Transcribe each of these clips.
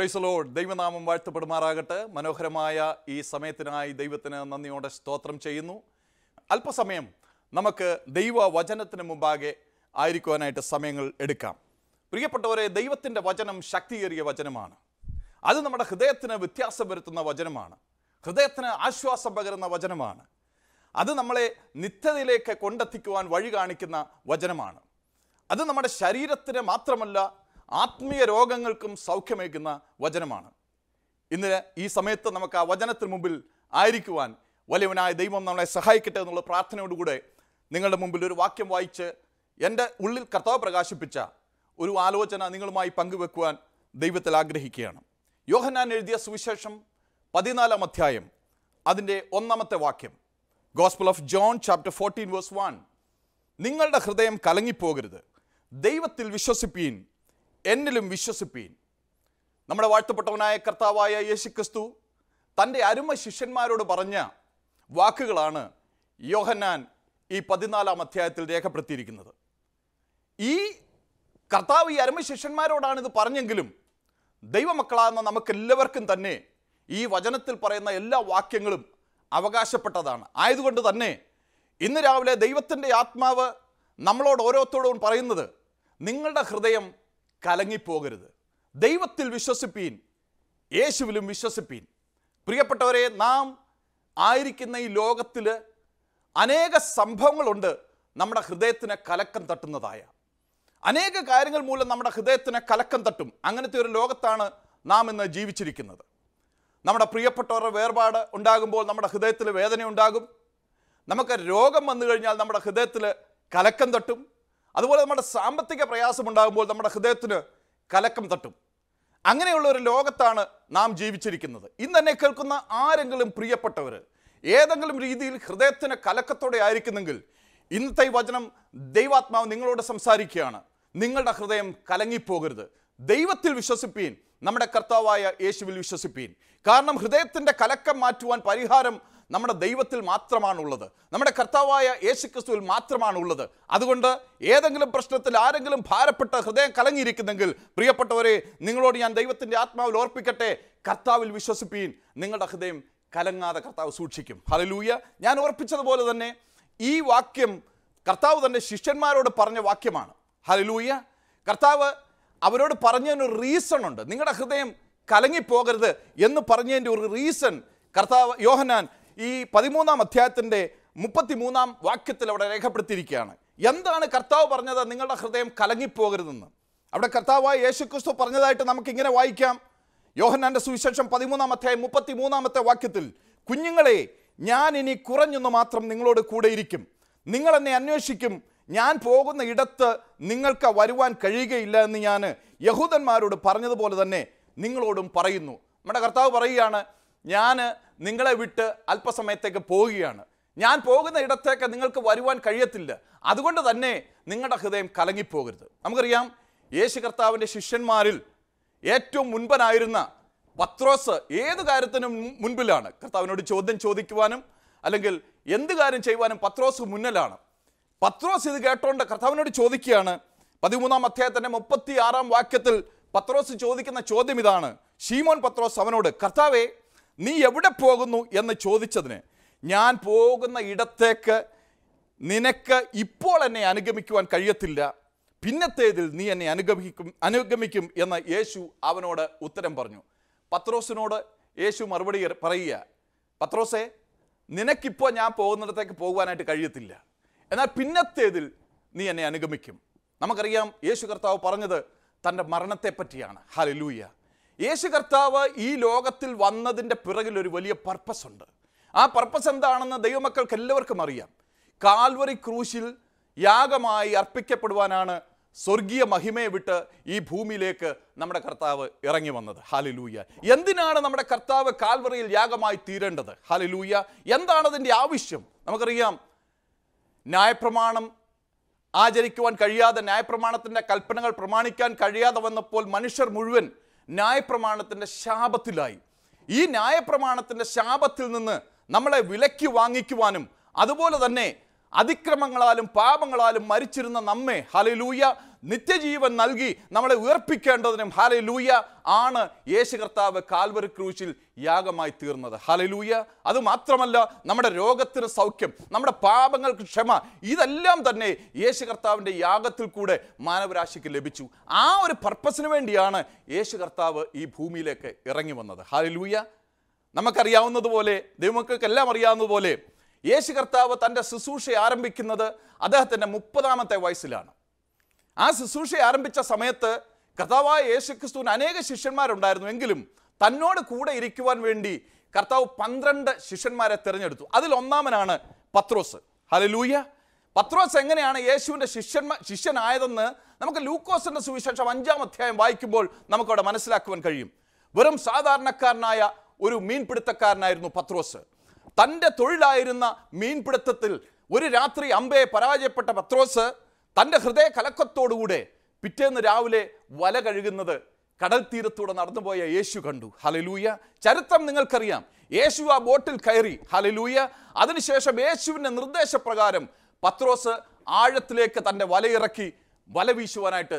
price load ദൈവനാമം വാഴ്ത്തപ്പെടുമാറാകട്ടെ മനോഹരമായ ഈ സമയത്തിനായി ദൈവത്തിന് നന്ദിയോടെ സ്തോത്രം ചെയ്യുന്നു അല്പസമയം നമുക്ക് ദൈവ വചനത്തിന് മുമ്പാകെ ആയിരിക്കുവാനായിട്ട് സമയങ്ങൾ എടുക്കാം പ്രിയപ്പെട്ടവരെ ദൈവത്തിൻ്റെ വചനം ശക്തിയേറിയ വചനമാണ് അത് നമ്മുടെ ഹൃദയത്തിന് വ്യത്യാസം വരുത്തുന്ന വചനമാണ് ഹൃദയത്തിന് ആശ്വാസം പകരുന്ന വചനമാണ് അത് നമ്മളെ നിത്യതയിലേക്ക് കൊണ്ടെത്തിക്കുവാൻ വഴി കാണിക്കുന്ന വചനമാണ് അത് നമ്മുടെ ശരീരത്തിന് മാത്രമല്ല ആത്മീയ രോഗങ്ങൾക്കും സൗഖ്യമേകുന്ന വചനമാണ് ഇന്ന് ഈ സമയത്ത് നമുക്ക് ആ വചനത്തിന് മുമ്പിൽ ആയിരിക്കുവാൻ വലിയവനായ ദൈവം നമ്മളെ സഹായിക്കട്ടെ എന്നുള്ള പ്രാർത്ഥനയോടുകൂടെ നിങ്ങളുടെ മുമ്പിൽ ഒരു വാക്യം വായിച്ച് എൻ്റെ ഉള്ളിൽ കർത്താവ് പ്രകാശിപ്പിച്ച ഒരു ആലോചന നിങ്ങളുമായി പങ്കുവെക്കുവാൻ ദൈവത്തിൽ ആഗ്രഹിക്കുകയാണ് യോഹനാൻ എഴുതിയ സുവിശേഷം പതിനാലാം അധ്യായം അതിൻ്റെ ഒന്നാമത്തെ വാക്യം gospel of John chapter fourteen verse one നിങ്ങളുടെ ഹൃദയം കലങ്ങിപ്പോകരുത് ദൈവത്തിൽ വിശ്വസിപ്പീൻ എന്നിലും വിശ്വസിപ്പീൻ നമ്മുടെ വാഴ്ത്തപ്പെട്ടവനായ കർത്താവായ യേശുക്രിസ്തു തൻ്റെ അരുമ ശിഷ്യന്മാരോട് പറഞ്ഞ വാക്കുകളാണ് യോഹന്നാൻ ഈ പതിനാലാം അധ്യായത്തിൽ രേഖപ്പെടുത്തിയിരിക്കുന്നത് ഈ കർത്താവ് ഈ അരുമ ശിഷ്യന്മാരോടാണ് ഇത് പറഞ്ഞെങ്കിലും ദൈവമക്കളാകുന്ന നമുക്കെല്ലാവർക്കും തന്നെ ഈ വചനത്തിൽ പറയുന്ന എല്ലാ വാക്യങ്ങളും അവകാശപ്പെട്ടതാണ് ആയതുകൊണ്ട് തന്നെ ഇന്ന് രാവിലെ ദൈവത്തിൻ്റെ ആത്മാവ് നമ്മളോട് ഓരോരുത്തരോടും പറയുന്നത് നിങ്ങളുടെ ഹൃദയം കലങ്ങിപ്പോകരുത് ദൈവത്തിൽ വിശ്വസിപ്പീൻ യേശുവിലും വിശ്വസിപ്പീൻ പ്രിയപ്പെട്ടവരെ നാം ആയിരിക്കുന്ന ഈ ലോകത്തിൽ അനേക സംഭവങ്ങളുണ്ട് നമ്മുടെ ഹൃദയത്തിന് കലക്കം തട്ടുന്നതായ അനേക കാര്യങ്ങൾ മൂലം നമ്മുടെ ഹൃദയത്തിന് കലക്കം തട്ടും അങ്ങനത്തെ ഒരു ലോകത്താണ് നാം ഇന്ന് ജീവിച്ചിരിക്കുന്നത് നമ്മുടെ പ്രിയപ്പെട്ടവരുടെ വേർപാട് ഉണ്ടാകുമ്പോൾ നമ്മുടെ ഹൃദയത്തിൽ വേദന ഉണ്ടാകും നമുക്ക് രോഗം വന്നു കഴിഞ്ഞാൽ നമ്മുടെ ഹൃദയത്തിൽ കലക്കം തട്ടും അതുപോലെ നമ്മുടെ സാമ്പത്തിക പ്രയാസം ഉണ്ടാകുമ്പോൾ നമ്മുടെ ഹൃദയത്തിന് കലക്കം തട്ടും അങ്ങനെയുള്ള ഒരു ലോകത്താണ് നാം ജീവിച്ചിരിക്കുന്നത് ഇന്ന് തന്നെ കേൾക്കുന്ന ആരെങ്കിലും പ്രിയപ്പെട്ടവർ ഏതെങ്കിലും രീതിയിൽ ഹൃദയത്തിന് കലക്കത്തോടെ ആയിരിക്കുന്നെങ്കിൽ ഇന്നത്തെ വചനം ദൈവാത്മാവ് നിങ്ങളോട് സംസാരിക്കുകയാണ് നിങ്ങളുടെ ഹൃദയം കലങ്ങിപ്പോകരുത് ദൈവത്തിൽ വിശ്വസിപ്പീൻ നമ്മുടെ കർത്താവായ യേശുവിൽ വിശ്വസിപ്പീൻ കാരണം ഹൃദയത്തിൻ്റെ കലക്കം മാറ്റുവാൻ പരിഹാരം നമ്മുടെ ദൈവത്തിൽ മാത്രമാണുള്ളത് നമ്മുടെ കർത്താവായ യേശു ക്രിസ്തുവിൽ മാത്രമാണുള്ളത് അതുകൊണ്ട് ഏതെങ്കിലും പ്രശ്നത്തിൽ ആരെങ്കിലും ഭാരപ്പെട്ട ഹൃദയം കലങ്ങിയിരിക്കുന്നെങ്കിൽ പ്രിയപ്പെട്ടവരെ നിങ്ങളോട് ഞാൻ ദൈവത്തിൻ്റെ ആത്മാവിൽ ഓർപ്പിക്കട്ടെ കർത്താവിൽ വിശ്വസിപ്പീൻ നിങ്ങളുടെ ഹൃദയം കലങ്ങാതെ കർത്താവ് സൂക്ഷിക്കും ഹലലൂയ ഞാൻ ഓർപ്പിച്ചതുപോലെ തന്നെ ഈ വാക്യം കർത്താവ് തൻ്റെ ശിഷ്യന്മാരോട് പറഞ്ഞ വാക്യമാണ് ഹലലൂയ കർത്താവ് അവരോട് പറഞ്ഞതിന് ഒരു റീസൺ ഉണ്ട് നിങ്ങളുടെ ഹൃദയം കലങ്ങിപ്പോകരുത് എന്ന് പറഞ്ഞതിൻ്റെ ഒരു റീസൺ കർത്താവ് യോഹനാൻ ഈ പതിമൂന്നാം അധ്യായത്തിൻ്റെ മുപ്പത്തിമൂന്നാം വാക്യത്തിൽ അവിടെ രേഖപ്പെടുത്തിയിരിക്കുകയാണ് എന്താണ് കർത്താവ് പറഞ്ഞത് നിങ്ങളുടെ ഹൃദയം കലങ്ങിപ്പോകരുതെന്ന് അവിടെ കർത്താവായ യേശുക്രിസ്തു പറഞ്ഞതായിട്ട് നമുക്കിങ്ങനെ വായിക്കാം യോഹന്നാൻ്റെ സുവിശേഷം പതിമൂന്നാം അധ്യായം മൂന്നാമത്തെ വാക്യത്തിൽ കുഞ്ഞുങ്ങളെ ഞാൻ ഇനി കുറഞ്ഞെന്ന് മാത്രം നിങ്ങളോട് കൂടെ ഇരിക്കും നിങ്ങൾ എന്നെ അന്വേഷിക്കും ഞാൻ പോകുന്ന ഇടത്ത് നിങ്ങൾക്ക് വരുവാൻ കഴിയുകയില്ല എന്ന് ഞാൻ യഹൂദന്മാരോട് പറഞ്ഞതുപോലെ തന്നെ നിങ്ങളോടും പറയുന്നു നമ്മുടെ കർത്താവ് പറയുകയാണ് ഞാൻ നിങ്ങളെ വിട്ട് അല്പസമയത്തേക്ക് പോവുകയാണ് ഞാൻ പോകുന്ന ഇടത്തേക്ക് നിങ്ങൾക്ക് വരുവാൻ കഴിയത്തില്ല അതുകൊണ്ട് തന്നെ നിങ്ങളുടെ ഹൃദയം കലങ്ങിപ്പോകരുത് നമുക്കറിയാം യേശു കർത്താവിൻ്റെ ശിഷ്യന്മാരിൽ ഏറ്റവും മുൻപനായിരുന്ന പത്രോസ് ഏത് കാര്യത്തിനും മുൻപിലാണ് കർത്താവിനോട് ചോദ്യം ചോദിക്കുവാനും അല്ലെങ്കിൽ എന്ത് കാര്യം ചെയ്യുവാനും പത്രോസ് മുന്നിലാണ് പത്രോസ് ഇത് കേട്ടോണ്ട് കർത്താവിനോട് ചോദിക്കുകയാണ് പതിമൂന്നാം അധ്യായത്തിൻ്റെ മുപ്പത്തി ആറാം വാക്യത്തിൽ പത്രോസ് ചോദിക്കുന്ന ചോദ്യം ഇതാണ് ഷീമോൻ പത്രോസ് അവനോട് കർത്താവെ നീ എവിടെ പോകുന്നു എന്ന് ചോദിച്ചതിന് ഞാൻ പോകുന്ന ഇടത്തേക്ക് നിനക്ക് ഇപ്പോൾ എന്നെ അനുഗമിക്കുവാൻ കഴിയത്തില്ല പിന്നത്തേതിൽ നീ എന്നെ അനുഗമിക്കും അനുഗമിക്കും എന്ന് യേശു അവനോട് ഉത്തരം പറഞ്ഞു പത്രോസിനോട് യേശു മറുപടി പറയുക പത്രോസേ നിനക്കിപ്പോൾ ഞാൻ പോകുന്നിടത്തേക്ക് പോകുവാനായിട്ട് കഴിയത്തില്ല എന്നാൽ പിന്നത്തേതിൽ നീ എന്നെ അനുഗമിക്കും നമുക്കറിയാം യേശു കർത്താവ് പറഞ്ഞത് തൻ്റെ മരണത്തെപ്പറ്റിയാണ് ഹലലൂയ്യ യേശു കർത്താവ് ഈ ലോകത്തിൽ വന്നതിൻ്റെ പിറകിൽ ഒരു വലിയ പർപ്പസ് ഉണ്ട് ആ പർപ്പസ് എന്താണെന്ന് ദൈവമക്കൾക്ക് എല്ലാവർക്കും അറിയാം കാൽവറി ക്രൂശിൽ യാഗമായി അർപ്പിക്കപ്പെടുവാനാണ് സ്വർഗീയ മഹിമയെ വിട്ട് ഈ ഭൂമിയിലേക്ക് നമ്മുടെ കർത്താവ് ഇറങ്ങി വന്നത് ഹാലിലൂയ എന്തിനാണ് നമ്മുടെ കർത്താവ് കാൽവറിയിൽ യാഗമായി തീരേണ്ടത് ഹാലിലൂയ എന്താണ് അതിൻ്റെ ആവശ്യം നമുക്കറിയാം ന്യായപ്രമാണം ആചരിക്കുവാൻ കഴിയാതെ ന്യായപ്രമാണത്തിൻ്റെ കൽപ്പനകൾ പ്രമാണിക്കാൻ കഴിയാതെ വന്നപ്പോൾ മനുഷ്യർ മുഴുവൻ ന്യായപ്രമാണത്തിൻ്റെ ശാപത്തിലായി ഈ ന്യായപ്രമാണത്തിൻ്റെ ശാപത്തിൽ നിന്ന് നമ്മളെ വിലക്കി വാങ്ങിക്കുവാനും അതുപോലെ തന്നെ അതിക്രമങ്ങളാലും പാപങ്ങളാലും മരിച്ചിരുന്ന നമ്മെ ഹലലൂയ നിത്യജീവൻ നൽകി നമ്മളെ ഉയർപ്പിക്കേണ്ടതിനും ഹലലൂയ ആണ് യേശു കർത്താവ് കാൽവരി ക്രൂശിൽ യാഗമായി തീർന്നത് ഹലലൂയ അത് മാത്രമല്ല നമ്മുടെ രോഗത്തിന് സൗഖ്യം നമ്മുടെ പാപങ്ങൾക്ക് ക്ഷമ ഇതെല്ലാം തന്നെ യേശു കർത്താവിൻ്റെ യാഗത്തിൽ കൂടെ മാനവരാശിക്ക് ലഭിച്ചു ആ ഒരു പർപ്പസിന് വേണ്ടിയാണ് യേശു കർത്താവ് ഈ ഭൂമിയിലേക്ക് ഇറങ്ങി വന്നത് ഹലലൂയ നമുക്കറിയാവുന്നതുപോലെ ദൈവമക്കൾക്കെല്ലാം അറിയാവുന്നതുപോലെ യേശു കർത്താവ് തൻ്റെ ശുശ്രൂഷ ആരംഭിക്കുന്നത് അദ്ദേഹത്തിൻ്റെ മുപ്പതാമത്തെ വയസ്സിലാണ് ആ ശുശ്രൂഷ ആരംഭിച്ച സമയത്ത് കർത്താവായ യേശു ക്രിസ്തുവിന് അനേക ശിഷ്യന്മാരുണ്ടായിരുന്നു എങ്കിലും തന്നോട് കൂടെ ഇരിക്കുവാൻ വേണ്ടി കർത്താവ് പന്ത്രണ്ട് ശിഷ്യന്മാരെ തിരഞ്ഞെടുത്തു അതിൽ ഒന്നാമനാണ് പത്രോസ് ഹലലൂയ പത്രോസ് എങ്ങനെയാണ് യേശുവിൻ്റെ ശിഷ്യന്മാ ശിഷ്യനായതെന്ന് നമുക്ക് ലൂക്കോസിൻ്റെ സുവിശേഷം അഞ്ചാം അധ്യായം വായിക്കുമ്പോൾ നമുക്കവിടെ മനസ്സിലാക്കുവാൻ കഴിയും വെറും സാധാരണക്കാരനായ ഒരു മീൻപിടുത്തക്കാരനായിരുന്നു പത്രോസ് തൻ്റെ തൊഴിലായിരുന്ന മീൻപിടുത്തത്തിൽ ഒരു രാത്രി അമ്പയെ പരാജയപ്പെട്ട പത്രോസ് തൻ്റെ ഹൃദയ കലക്കത്തോടുകൂടെ പിറ്റേന്ന് രാവിലെ വല കഴുകുന്നത് കടൽ തീരത്തൂടെ നടന്നുപോയ യേശു കണ്ടു ഹലലൂയ ചരിത്രം നിങ്ങൾക്കറിയാം യേശു ആ ബോട്ടിൽ കയറി ഹലലൂയ അതിനുശേഷം യേശുവിൻ്റെ നിർദ്ദേശപ്രകാരം പത്രോസ് ആഴത്തിലേക്ക് തൻ്റെ വലയിറക്കി വല വീശുവാനായിട്ട്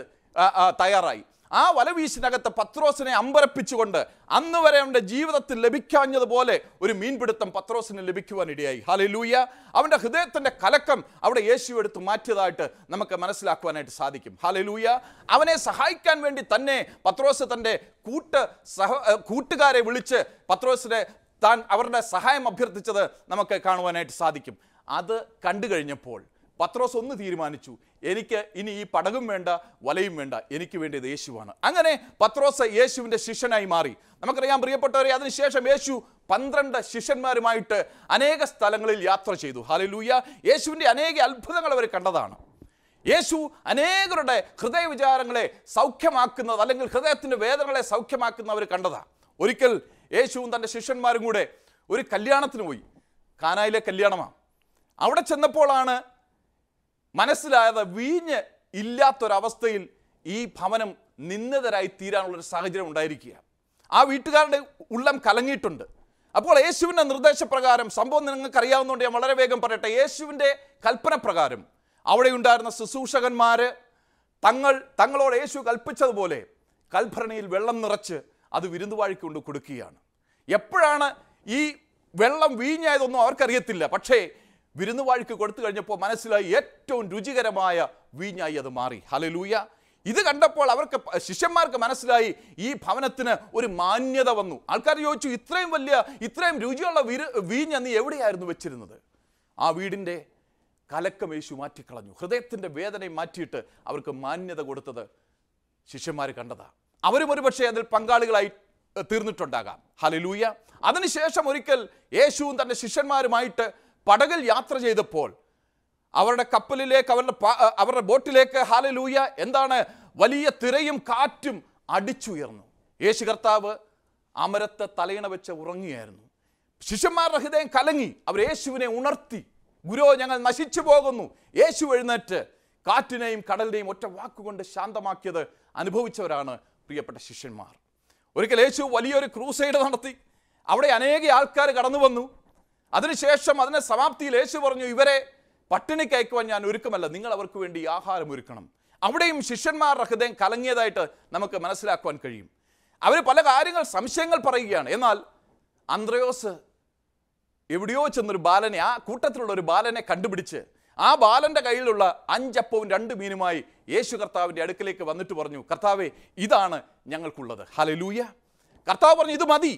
തയ്യാറായി ആ വലവീശിനകത്ത് പത്രോസിനെ അമ്പരപ്പിച്ചുകൊണ്ട് അന്ന് വരെ അവൻ്റെ ജീവിതത്തിൽ ലഭിക്കാഞ്ഞതുപോലെ ഒരു മീൻപിടുത്തം പത്രോസിന് ലഭിക്കുവാനിടയായി ഹാലലൂയ അവൻ്റെ ഹൃദയത്തിൻ്റെ കലക്കം അവിടെ യേശു എടുത്ത് മാറ്റിയതായിട്ട് നമുക്ക് മനസ്സിലാക്കുവാനായിട്ട് സാധിക്കും ഹാലലൂയ അവനെ സഹായിക്കാൻ വേണ്ടി തന്നെ പത്രോസ് തൻ്റെ കൂട്ട് സഹ കൂട്ടുകാരെ വിളിച്ച് പത്രോസിനെ താൻ അവരുടെ സഹായം അഭ്യർത്ഥിച്ചത് നമുക്ക് കാണുവാനായിട്ട് സാധിക്കും അത് കണ്ടു കഴിഞ്ഞപ്പോൾ പത്രോസ് ഒന്ന് തീരുമാനിച്ചു എനിക്ക് ഇനി ഈ പടകും വേണ്ട വലയും വേണ്ട എനിക്ക് വേണ്ടിയത് യേശുവാണ് അങ്ങനെ പത്രോസ് യേശുവിൻ്റെ ശിഷ്യനായി മാറി നമുക്കറിയാം പ്രിയപ്പെട്ടവരെ അതിനുശേഷം യേശു പന്ത്രണ്ട് ശിഷ്യന്മാരുമായിട്ട് അനേക സ്ഥലങ്ങളിൽ യാത്ര ചെയ്തു ഹാലലൂയ യേശുവിൻ്റെ അനേക അത്ഭുതങ്ങൾ അവർ കണ്ടതാണ് യേശു അനേകരുടെ ഹൃദയ വിചാരങ്ങളെ സൗഖ്യമാക്കുന്നത് അല്ലെങ്കിൽ ഹൃദയത്തിൻ്റെ വേദനകളെ സൗഖ്യമാക്കുന്നവർ കണ്ടതാണ് ഒരിക്കൽ യേശുവും തൻ്റെ ശിഷ്യന്മാരും കൂടെ ഒരു കല്യാണത്തിന് പോയി കാനായിലെ കല്യാണമാണ് അവിടെ ചെന്നപ്പോഴാണ് മനസ്സിലായത് വീഞ്ഞ് ഇല്ലാത്തൊരവസ്ഥയിൽ ഈ ഭവനം നിന്നതരായി തീരാനുള്ളൊരു സാഹചര്യം ഉണ്ടായിരിക്കുക ആ വീട്ടുകാരുടെ ഉള്ളം കലങ്ങിയിട്ടുണ്ട് അപ്പോൾ യേശുവിൻ്റെ നിർദ്ദേശപ്രകാരം സംഭവം നിങ്ങൾക്കറിയാവുന്നതുകൊണ്ട് ഞാൻ വളരെ വേഗം പറയട്ടെ യേശുവിൻ്റെ കൽപ്പന പ്രകാരം അവിടെ ഉണ്ടായിരുന്ന ശുശ്രൂഷകന്മാർ തങ്ങൾ തങ്ങളോട് യേശു കൽപ്പിച്ചതുപോലെ കൽഭരണിയിൽ വെള്ളം നിറച്ച് അത് വിരുന്നുവാഴിക്ക് കൊണ്ട് കൊടുക്കുകയാണ് എപ്പോഴാണ് ഈ വെള്ളം വീഞ്ഞായതൊന്നും അവർക്കറിയത്തില്ല പക്ഷേ വാഴിക്ക് കൊടുത്തു കഴിഞ്ഞപ്പോൾ മനസ്സിലായി ഏറ്റവും രുചികരമായ വീഞ്ഞായി അത് മാറി ഹലലൂയ ഇത് കണ്ടപ്പോൾ അവർക്ക് ശിഷ്യന്മാർക്ക് മനസ്സിലായി ഈ ഭവനത്തിന് ഒരു മാന്യത വന്നു ആൾക്കാർ ചോദിച്ചു ഇത്രയും വലിയ ഇത്രയും രുചിയുള്ള വിരു വീഞ്ഞ് നീ എവിടെയായിരുന്നു വെച്ചിരുന്നത് ആ വീടിൻ്റെ കലക്കം യേശു മാറ്റിക്കളഞ്ഞു ഹൃദയത്തിൻ്റെ വേദനയും മാറ്റിയിട്ട് അവർക്ക് മാന്യത കൊടുത്തത് ശിഷ്യന്മാർ കണ്ടതാണ് അവരും ഒരുപക്ഷെ അതിൽ പങ്കാളികളായി തീർന്നിട്ടുണ്ടാകാം ഹലലൂയ അതിനുശേഷം ഒരിക്കൽ യേശുവും തൻ്റെ ശിഷ്യന്മാരുമായിട്ട് പടകിൽ യാത്ര ചെയ്തപ്പോൾ അവരുടെ കപ്പലിലേക്ക് അവരുടെ അവരുടെ ബോട്ടിലേക്ക് ഹാലലൂയ എന്താണ് വലിയ തിരയും കാറ്റും അടിച്ചുയർന്നു യേശു കർത്താവ് അമരത്തെ തലയിണ വെച്ച് ഉറങ്ങിയായിരുന്നു ശിഷ്യന്മാരുടെ ഹൃദയം കലങ്ങി അവർ യേശുവിനെ ഉണർത്തി ഗുരു ഞങ്ങൾ നശിച്ചു പോകുന്നു യേശു എഴുന്നേറ്റ് കാറ്റിനെയും കടലിനെയും ഒറ്റ വാക്കുകൊണ്ട് ശാന്തമാക്കിയത് അനുഭവിച്ചവരാണ് പ്രിയപ്പെട്ട ശിഷ്യന്മാർ ഒരിക്കൽ യേശു വലിയൊരു ക്രൂസൈഡ് നടത്തി അവിടെ അനേക ആൾക്കാർ കടന്നു വന്നു അതിനുശേഷം അതിനെ സമാപ്തിയിൽ യേശു പറഞ്ഞു ഇവരെ പട്ടിണിക്ക് അയക്കുവാൻ ഞാൻ ഒരുക്കമല്ല നിങ്ങൾ അവർക്ക് വേണ്ടി ആഹാരം ഒരുക്കണം അവിടെയും ശിഷ്യന്മാരുടെ ഹൃദയം കലങ്ങിയതായിട്ട് നമുക്ക് മനസ്സിലാക്കുവാൻ കഴിയും അവർ പല കാര്യങ്ങൾ സംശയങ്ങൾ പറയുകയാണ് എന്നാൽ അന്ത്രയോസ് എവിടെയോ ചെന്നൊരു ബാലനെ ആ കൂട്ടത്തിലുള്ള ഒരു ബാലനെ കണ്ടുപിടിച്ച് ആ ബാലൻ്റെ കയ്യിലുള്ള അഞ്ചപ്പവും രണ്ട് മീനുമായി യേശു കർത്താവിൻ്റെ അടുക്കലേക്ക് വന്നിട്ട് പറഞ്ഞു കർത്താവെ ഇതാണ് ഞങ്ങൾക്കുള്ളത് ഹലലൂയ കർത്താവ് പറഞ്ഞു ഇത് മതി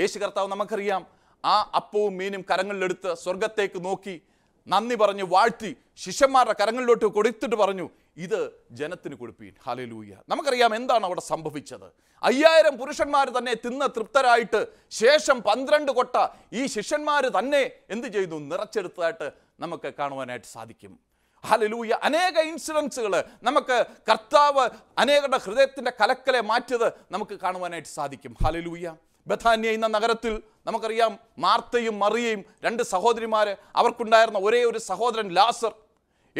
യേശു കർത്താവ് നമുക്കറിയാം ആ അപ്പവും മീനും കരങ്ങളിലെടുത്ത് സ്വർഗത്തേക്ക് നോക്കി നന്ദി പറഞ്ഞ് വാഴ്ത്തി ശിഷ്യന്മാരുടെ കരങ്ങളിലോട്ട് കൊടുത്തിട്ട് പറഞ്ഞു ഇത് ജനത്തിന് കൊടുപ്പീൻ ഹാലലൂയ നമുക്കറിയാം എന്താണ് അവിടെ സംഭവിച്ചത് അയ്യായിരം പുരുഷന്മാർ തന്നെ തിന്ന് തൃപ്തരായിട്ട് ശേഷം പന്ത്രണ്ട് കൊട്ട ഈ ശിഷ്യന്മാർ തന്നെ എന്ത് ചെയ്തു നിറച്ചെടുത്തതായിട്ട് നമുക്ക് കാണുവാനായിട്ട് സാധിക്കും ഹാലലൂയ്യ അനേക ഇൻസിഡൻസുകൾ നമുക്ക് കർത്താവ് അനേകരുടെ ഹൃദയത്തിൻ്റെ കലക്കലെ മാറ്റിയത് നമുക്ക് കാണുവാനായിട്ട് സാധിക്കും ഹാലലൂയ്യ ബഥാന്യ എന്ന നഗരത്തിൽ നമുക്കറിയാം മാർത്തയും മറിയയും രണ്ട് സഹോദരിമാർ അവർക്കുണ്ടായിരുന്ന ഒരേ ഒരു സഹോദരൻ ലാസർ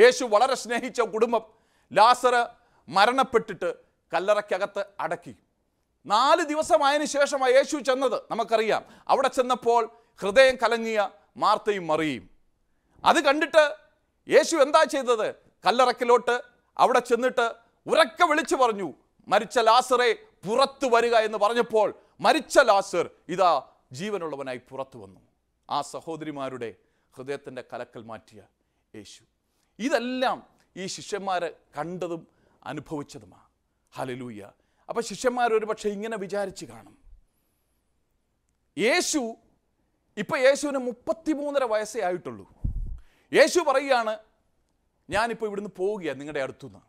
യേശു വളരെ സ്നേഹിച്ച കുടുംബം ലാസർ മരണപ്പെട്ടിട്ട് കല്ലറയ്ക്കകത്ത് അടക്കി നാല് ദിവസമായതിനു ശേഷമാണ് യേശു ചെന്നത് നമുക്കറിയാം അവിടെ ചെന്നപ്പോൾ ഹൃദയം കലങ്ങിയ മാർത്തയും മറിയും അത് കണ്ടിട്ട് യേശു എന്താ ചെയ്തത് കല്ലറക്കിലോട്ട് അവിടെ ചെന്നിട്ട് ഉറക്കെ വിളിച്ചു പറഞ്ഞു മരിച്ച ലാസറെ പുറത്തു വരിക എന്ന് പറഞ്ഞപ്പോൾ മരിച്ച ലാസർ ഇതാ ജീവനുള്ളവനായി പുറത്തു വന്നു ആ സഹോദരിമാരുടെ ഹൃദയത്തിൻ്റെ കലക്കൽ മാറ്റിയ യേശു ഇതെല്ലാം ഈ ശിഷ്യന്മാരെ കണ്ടതും അനുഭവിച്ചതുമാണ് ഹലലൂയ്യ അപ്പം ശിഷ്യന്മാർ പക്ഷെ ഇങ്ങനെ വിചാരിച്ച് കാണും യേശു ഇപ്പം യേശുവിന് മുപ്പത്തിമൂന്നര വയസ്സേ ആയിട്ടുള്ളൂ യേശു പറയുകയാണ് ഞാനിപ്പോൾ ഇവിടുന്ന് പോവുകയാണ് നിങ്ങളുടെ അടുത്തുനിന്ന്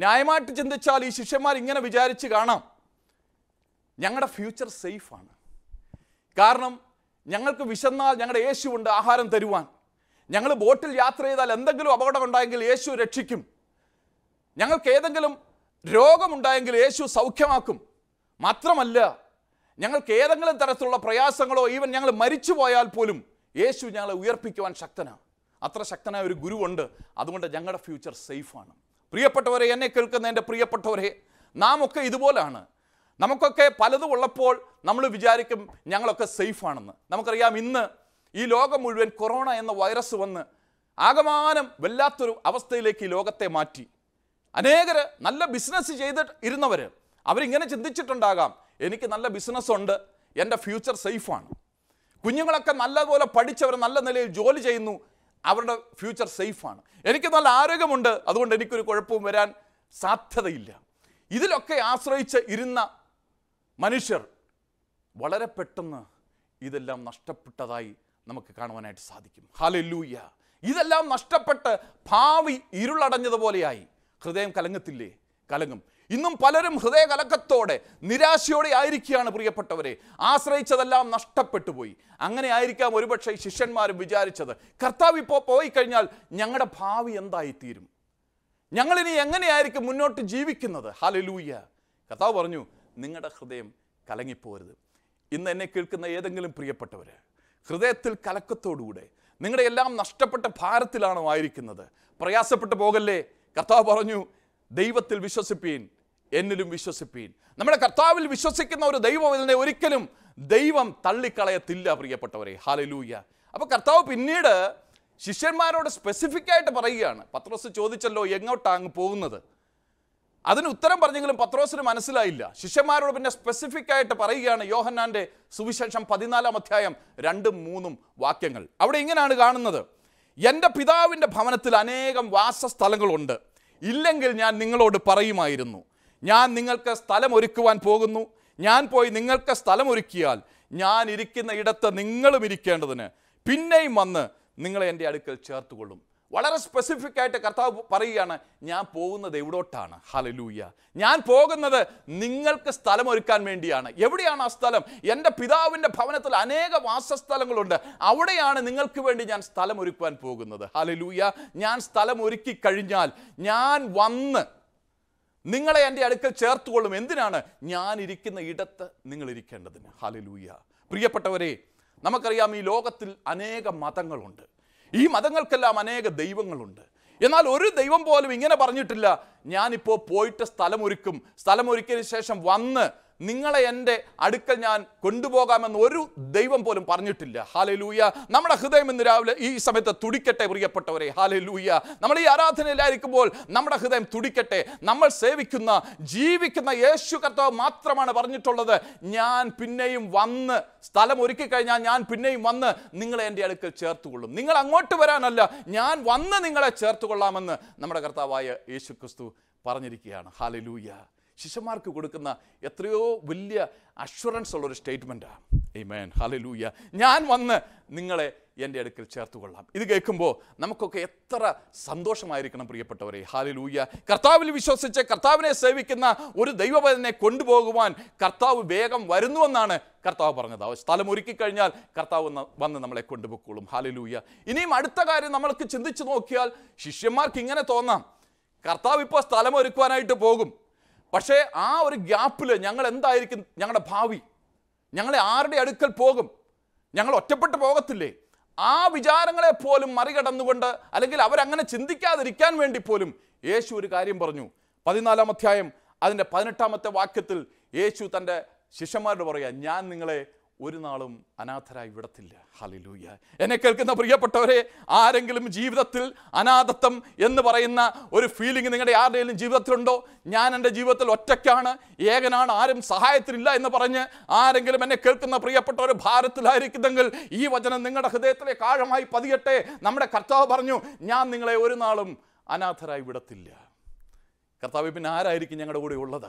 ന്യായമായിട്ട് ചിന്തിച്ചാൽ ഈ ശിഷ്യന്മാർ ഇങ്ങനെ വിചാരിച്ച് കാണാം ഞങ്ങളുടെ ഫ്യൂച്ചർ സേഫാണ് കാരണം ഞങ്ങൾക്ക് വിശന്നാൽ ഞങ്ങളുടെ യേശുവുണ്ട് ആഹാരം തരുവാൻ ഞങ്ങൾ ബോട്ടിൽ യാത്ര ചെയ്താൽ എന്തെങ്കിലും അപകടം ഉണ്ടായെങ്കിൽ യേശു രക്ഷിക്കും ഞങ്ങൾക്ക് ഏതെങ്കിലും രോഗമുണ്ടായെങ്കിൽ യേശു സൗഖ്യമാക്കും മാത്രമല്ല ഞങ്ങൾക്ക് ഏതെങ്കിലും തരത്തിലുള്ള പ്രയാസങ്ങളോ ഈവൻ ഞങ്ങൾ മരിച്ചു പോയാൽ പോലും യേശു ഞങ്ങളെ ഉയർപ്പിക്കുവാൻ ശക്തനാണ് അത്ര ശക്തനായ ഒരു ഗുരുവുണ്ട് അതുകൊണ്ട് ഞങ്ങളുടെ ഫ്യൂച്ചർ സേഫാണ് പ്രിയപ്പെട്ടവരെ എന്നെ കേൾക്കുന്ന എൻ്റെ പ്രിയപ്പെട്ടവരെ നാം ഒക്കെ ഇതുപോലാണ് നമുക്കൊക്കെ പലതും ഉള്ളപ്പോൾ നമ്മൾ വിചാരിക്കും ഞങ്ങളൊക്കെ സേഫ് ആണെന്ന് നമുക്കറിയാം ഇന്ന് ഈ ലോകം മുഴുവൻ കൊറോണ എന്ന വൈറസ് വന്ന് ആകമാനം വല്ലാത്തൊരു അവസ്ഥയിലേക്ക് ഈ ലോകത്തെ മാറ്റി അനേകർ നല്ല ബിസിനസ് ചെയ്ത് ഇരുന്നവർ അവരിങ്ങനെ ചിന്തിച്ചിട്ടുണ്ടാകാം എനിക്ക് നല്ല ബിസിനസ് ഉണ്ട് എൻ്റെ ഫ്യൂച്ചർ സേഫാണ് കുഞ്ഞുങ്ങളൊക്കെ നല്ലപോലെ പഠിച്ചവർ നല്ല നിലയിൽ ജോലി ചെയ്യുന്നു അവരുടെ ഫ്യൂച്ചർ സേഫാണ് എനിക്ക് നല്ല ആരോഗ്യമുണ്ട് അതുകൊണ്ട് എനിക്കൊരു കുഴപ്പവും വരാൻ സാധ്യതയില്ല ഇതിലൊക്കെ ആശ്രയിച്ച് ഇരുന്ന മനുഷ്യർ വളരെ പെട്ടെന്ന് ഇതെല്ലാം നഷ്ടപ്പെട്ടതായി നമുക്ക് കാണുവാനായിട്ട് സാധിക്കും ഹാലല്ലൂയ്യ ഇതെല്ലാം നഷ്ടപ്പെട്ട് ഭാവി ഇരുളടഞ്ഞതുപോലെയായി ഹൃദയം കലങ്ങത്തില്ലേ കലങ്ങും ഇന്നും പലരും ഹൃദയ കലക്കത്തോടെ നിരാശയോടെ ആയിരിക്കുകയാണ് പ്രിയപ്പെട്ടവരെ ആശ്രയിച്ചതെല്ലാം നഷ്ടപ്പെട്ടു പോയി അങ്ങനെ ആയിരിക്കാം ഒരുപക്ഷെ ശിഷ്യന്മാരും വിചാരിച്ചത് കർത്താവ് ഇപ്പോൾ പോയി കഴിഞ്ഞാൽ ഞങ്ങളുടെ ഭാവി എന്തായിത്തീരും ഞങ്ങളിനി എങ്ങനെയായിരിക്കും മുന്നോട്ട് ജീവിക്കുന്നത് ഹാലലൂയ്യ കർത്താവ് പറഞ്ഞു നിങ്ങളുടെ ഹൃദയം കലങ്ങിപ്പോരുത് ഇന്ന് എന്നെ കേൾക്കുന്ന ഏതെങ്കിലും പ്രിയപ്പെട്ടവർ ഹൃദയത്തിൽ കലക്കത്തോടുകൂടെ നിങ്ങളുടെ എല്ലാം നഷ്ടപ്പെട്ട ഭാരത്തിലാണോ ആയിരിക്കുന്നത് പ്രയാസപ്പെട്ട് പോകല്ലേ കർത്താവ് പറഞ്ഞു ദൈവത്തിൽ വിശ്വസിപ്പീൻ എന്നിലും വിശ്വസിപ്പീൻ നമ്മുടെ കർത്താവിൽ വിശ്വസിക്കുന്ന ഒരു ദൈവം ഇതിനെ ഒരിക്കലും ദൈവം തള്ളിക്കളയത്തില്ല പ്രിയപ്പെട്ടവരെ ഹാലലൂയ അപ്പോൾ കർത്താവ് പിന്നീട് ശിഷ്യന്മാരോട് സ്പെസിഫിക് ആയിട്ട് പറയുകയാണ് പത്രോസ് ചോദിച്ചല്ലോ എങ്ങോട്ടാണ് പോകുന്നത് അതിന് ഉത്തരം പറഞ്ഞെങ്കിലും പത്രോസിന് മനസ്സിലായില്ല ശിഷ്യന്മാരോട് പിന്നെ സ്പെസിഫിക് ആയിട്ട് പറയുകയാണ് യോഹന്നാൻ്റെ സുവിശേഷം പതിനാലാം അധ്യായം രണ്ടും മൂന്നും വാക്യങ്ങൾ അവിടെ ഇങ്ങനെയാണ് കാണുന്നത് എൻ്റെ പിതാവിൻ്റെ ഭവനത്തിൽ അനേകം വാസസ്ഥലങ്ങളുണ്ട് ഇല്ലെങ്കിൽ ഞാൻ നിങ്ങളോട് പറയുമായിരുന്നു ഞാൻ നിങ്ങൾക്ക് സ്ഥലം ഒരുക്കുവാൻ പോകുന്നു ഞാൻ പോയി നിങ്ങൾക്ക് സ്ഥലം ഒരുക്കിയാൽ ഞാൻ ഇരിക്കുന്ന ഇടത്ത് നിങ്ങളും ഇരിക്കേണ്ടതിന് പിന്നെയും വന്ന് നിങ്ങളെ എൻ്റെ അടുക്കൽ ചേർത്തുകൊള്ളും വളരെ സ്പെസിഫിക് ആയിട്ട് കർത്താവ് പറയുകയാണ് ഞാൻ പോകുന്നത് എവിടോട്ടാണ് ഹലലൂയ ഞാൻ പോകുന്നത് നിങ്ങൾക്ക് സ്ഥലം ഒരുക്കാൻ വേണ്ടിയാണ് എവിടെയാണ് ആ സ്ഥലം എൻ്റെ പിതാവിൻ്റെ ഭവനത്തിൽ അനേക വാസസ്ഥലങ്ങളുണ്ട് അവിടെയാണ് നിങ്ങൾക്ക് വേണ്ടി ഞാൻ സ്ഥലം ഒരുക്കുവാൻ പോകുന്നത് ഹലലൂയ ഞാൻ സ്ഥലം ഒരുക്കി കഴിഞ്ഞാൽ ഞാൻ വന്ന് നിങ്ങളെ എൻ്റെ അടുക്കൽ ചേർത്തുകൊള്ളും എന്തിനാണ് ഞാൻ ഇരിക്കുന്ന ഇടത്ത് നിങ്ങൾ ഇരിക്കേണ്ടതിന് ഹലലൂയ പ്രിയപ്പെട്ടവരെ നമുക്കറിയാം ഈ ലോകത്തിൽ അനേക മതങ്ങളുണ്ട് ഈ മതങ്ങൾക്കെല്ലാം അനേക ദൈവങ്ങളുണ്ട് എന്നാൽ ഒരു ദൈവം പോലും ഇങ്ങനെ പറഞ്ഞിട്ടില്ല ഞാനിപ്പോൾ പോയിട്ട് സ്ഥലമൊരുക്കും സ്ഥലമൊരുക്കിയതിന് ശേഷം വന്ന് നിങ്ങളെ എൻ്റെ അടുക്കൽ ഞാൻ കൊണ്ടുപോകാമെന്ന് ഒരു ദൈവം പോലും പറഞ്ഞിട്ടില്ല ഹാലെ ലൂയ നമ്മുടെ ഹൃദയം ഇന്ന് രാവിലെ ഈ സമയത്ത് തുടിക്കട്ടെ പ്രിയപ്പെട്ടവരെ ഹാലെ ലൂയ നമ്മൾ ഈ ആരാധനയിലായിരിക്കുമ്പോൾ നമ്മുടെ ഹൃദയം തുടിക്കട്ടെ നമ്മൾ സേവിക്കുന്ന ജീവിക്കുന്ന യേശു കർത്താവ് മാത്രമാണ് പറഞ്ഞിട്ടുള്ളത് ഞാൻ പിന്നെയും വന്ന് സ്ഥലം ഒരുക്കി കഴിഞ്ഞാൽ ഞാൻ പിന്നെയും വന്ന് നിങ്ങളെ എൻ്റെ അടുക്കൽ ചേർത്തുകൊള്ളും നിങ്ങൾ അങ്ങോട്ട് വരാനല്ല ഞാൻ വന്ന് നിങ്ങളെ ചേർത്തുകൊള്ളാമെന്ന് നമ്മുടെ കർത്താവായ യേശു ക്രിസ്തു പറഞ്ഞിരിക്കുകയാണ് ഹാലലൂയ ശിശുമാർക്ക് കൊടുക്കുന്ന എത്രയോ വലിയ അഷുറൻസ് ഉള്ളൊരു സ്റ്റേറ്റ്മെൻറ്റാണ് ഈ മേൻ ഹലലൂയ ഞാൻ വന്ന് നിങ്ങളെ എൻ്റെ അടുക്കൽ ചേർത്ത് കൊള്ളാം ഇത് കേൾക്കുമ്പോൾ നമുക്കൊക്കെ എത്ര സന്തോഷമായിരിക്കണം പ്രിയപ്പെട്ടവരെ ഹാലിലൂയ കർത്താവിൽ വിശ്വസിച്ച് കർത്താവിനെ സേവിക്കുന്ന ഒരു ദൈവവേദനെ കൊണ്ടുപോകുവാൻ കർത്താവ് വേഗം വരുന്നുവെന്നാണ് കർത്താവ് പറഞ്ഞത് സ്ഥലം ഒരുക്കി കഴിഞ്ഞാൽ കർത്താവ് വന്ന് നമ്മളെ കൊണ്ടുപോയിക്കോളും ഹാലിലൂയ ഇനിയും അടുത്ത കാര്യം നമ്മൾക്ക് ചിന്തിച്ചു നോക്കിയാൽ ശിഷ്യന്മാർക്ക് ഇങ്ങനെ തോന്നാം കർത്താവ് ഇപ്പോൾ സ്ഥലം ഒരുക്കുവാനായിട്ട് പോകും പക്ഷേ ആ ഒരു ഗ്യാപ്പിൽ ഞങ്ങൾ എന്തായിരിക്കും ഞങ്ങളുടെ ഭാവി ഞങ്ങളെ ആരുടെ അടുക്കൽ പോകും ഞങ്ങൾ ഒറ്റപ്പെട്ടു പോകത്തില്ലേ ആ വിചാരങ്ങളെ പോലും മറികടന്നുകൊണ്ട് അല്ലെങ്കിൽ അവരങ്ങനെ ചിന്തിക്കാതിരിക്കാൻ വേണ്ടി പോലും യേശു ഒരു കാര്യം പറഞ്ഞു പതിനാലാം അധ്യായം അതിൻ്റെ പതിനെട്ടാമത്തെ വാക്യത്തിൽ യേശു തൻ്റെ ശിഷ്യന്മാരോട് പറയുക ഞാൻ നിങ്ങളെ ഒരു നാളും അനാഥരായി വിടത്തില്ല ഹലിലൂയ എന്നെ കേൾക്കുന്ന പ്രിയപ്പെട്ടവരെ ആരെങ്കിലും ജീവിതത്തിൽ അനാഥത്വം എന്ന് പറയുന്ന ഒരു ഫീലിംഗ് നിങ്ങളുടെ ആരുടെയെങ്കിലും ജീവിതത്തിലുണ്ടോ ഞാൻ എൻ്റെ ജീവിതത്തിൽ ഒറ്റയ്ക്കാണ് ഏകനാണ് ആരും സഹായത്തിനില്ല എന്ന് പറഞ്ഞ് ആരെങ്കിലും എന്നെ കേൾക്കുന്ന പ്രിയപ്പെട്ടവർ ഭാരത്തിലായിരിക്കുന്നെങ്കിൽ ഈ വചനം നിങ്ങളുടെ ഹൃദയത്തിലെ കാഴമായി പതിയട്ടെ നമ്മുടെ കർത്താവ് പറഞ്ഞു ഞാൻ നിങ്ങളെ ഒരു നാളും അനാഥരായി വിടത്തില്ല കർത്താവ് പിന്നെ ആരായിരിക്കും ഞങ്ങളുടെ കൂടെ ഉള്ളത്